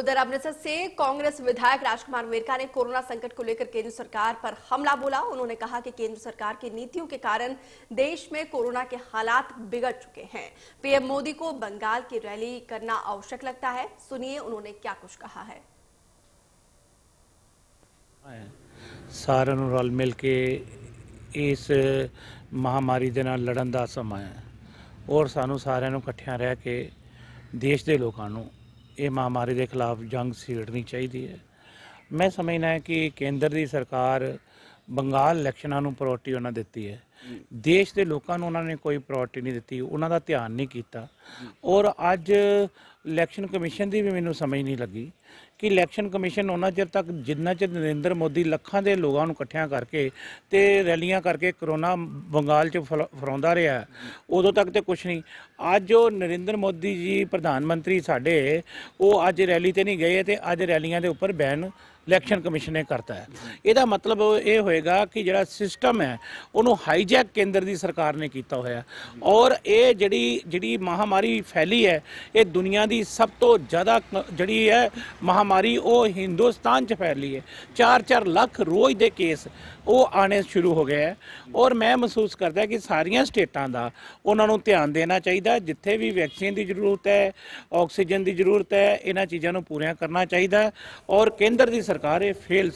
उधर अमृतसर से कांग्रेस विधायक राजकुमार मेरका ने कोरोना संकट को लेकर केंद्र सरकार पर हमला बोला उन्होंने कहा कि केंद्र सरकार की नीतियों के कारण देश में कोरोना के हालात बिगड़ चुके हैं पीएम मोदी को बंगाल की रैली करना आवश्यक लगता है सुनिए उन्होंने क्या कुछ कहा है ਸਾਰਿਆਂ रल मिल के इस महामारी ਮਹਾਮਾਰੀ ਦੇ ਨਾਲ ਲੜਨ ਦਾ ਸਮਾਂ ਹੈ ਔਰ रह के देश के दे लोगों ਇਹ ਮਹਾਮਾਰੀ ਦੇ ਖਿਲਾਫ ਜੰਗ ਛੇੜਨੀ ਚਾਹੀਦੀ ਹੈ ਮੈਂ ਸਮਝਣਾ ਹੈ ਕਿ ਕੇਂਦਰ ਦੀ ਸਰਕਾਰ ਬੰਗਾਲ ਇਲੈਕਸ਼ਨਾਂ ਨੂੰ ਪ੍ਰਾਇੋਰਟੀ ਉਹਨਾਂ ਦਿੱਤੀ ਹੈ ਦੇਸ਼ ਦੇ ਲੋਕਾਂ ਨੂੰ ਉਹਨਾਂ ਨੇ ਕੋਈ ਪ੍ਰਾਇੋਰਟੀ ਨਹੀਂ ਦਿੱਤੀ ਉਹਨਾਂ ਦਾ ਧਿਆਨ ਨਹੀਂ ਕੀਤਾ ਔਰ ਅੱਜ ਇਲੈਕਸ਼ਨ ਕਮਿਸ਼ਨ ਦੀ ਵੀ ਮੈਨੂੰ ਸਮਝ ਨਹੀਂ ਲੱਗੀ ਕਿ ਇਲੈਕਸ਼ਨ ਕਮਿਸ਼ਨ ਉਹਨਾਂ ਚਿਰ ਤੱਕ ਜਿੰਨਾ ਚਿਰ ਨਰਿੰਦਰ ਮੋਦੀ ਲੱਖਾਂ ਦੇ ਲੋਕਾਂ ਨੂੰ ਇਕੱਠਿਆਂ ਕਰਕੇ ਤੇ ਰੈਲੀਆਂ ਕਰਕੇ ਕਰੋਨਾ ਬੰਗਾਲ 'ਚ ਫਰੋਂਦਾ ਰਿਹਾ ਉਦੋਂ ਤੱਕ ਤੇ ਕੁਝ ਨਹੀਂ ਅੱਜ ਉਹ ਨਰਿੰਦਰ ਮੋਦੀ ਜੀ ਪ੍ਰਧਾਨ ਮੰਤਰੀ ਸਾਡੇ ਉਹ ਅੱਜ ਰੈਲੀ ਤੇ ਨਹੀਂ ਗਏ ਤੇ ਅੱਜ ਰੈਲੀਆਂ ਦੇ ਉੱਪਰ ਬੈਨ ਇਲੈਕਸ਼ਨ ਕਮਿਸ਼ਨ ਨੇ ਕਰਤਾ ਹੈ ਇਹਦਾ ਮਤਲਬ ਇਹ ਹੋਏਗਾ ਕਿ ਜਿਹੜਾ ਸਿਸਟਮ ਹੈ ਉਹਨੂੰ ਹਾਈ ਪ੍ਰੋਜੈਕਟ ਕੇਂਦਰ ਦੀ ਸਰਕਾਰ ਨੇ ਕੀਤਾ ਹੋਇਆ ਔਰ ਇਹ ਜਿਹੜੀ ਜਿਹੜੀ ਮਹਾਮਾਰੀ ਫੈਲੀ ਹੈ ਇਹ ਦੁਨੀਆ ਦੀ ਸਭ ਤੋਂ ਜ਼ਿਆਦਾ ਜਿਹੜੀ ਹੈ ਮਹਾਮਾਰੀ ਉਹ ਹਿੰਦੁਸਤਾਨ 'ਚ ਫੈਲੀ ਹੈ 4-4 ਲੱਖ ਰੋਜ਼ ਦੇ ਕੇਸ ਉਹ ਆਣੇ ਸ਼ੁਰੂ ਹੋ ਗਏ ਔਰ ਮੈਂ ਮਹਿਸੂਸ ਕਰਦਾ ਕਿ ਸਾਰੀਆਂ ਸਟੇਟਾਂ ਦਾ ਉਹਨਾਂ ਨੂੰ ਧਿਆਨ ਦੇਣਾ ਚਾਹੀਦਾ ਜਿੱਥੇ ਵੀ ਵੈਕਸੀਨ ਦੀ ਜ਼ਰੂਰਤ ਹੈ ਆਕਸੀਜਨ ਦੀ ਜ਼ਰੂਰਤ ਹੈ ਇਹਨਾਂ ਚੀਜ਼ਾਂ ਨੂੰ ਪੂਰੀਆਂ ਕਰਨਾ ਚਾਹੀਦਾ ਔਰ ਕੇਂਦਰ ਦੀ ਸਰਕਾਰ ਇਹ ਫੇਲ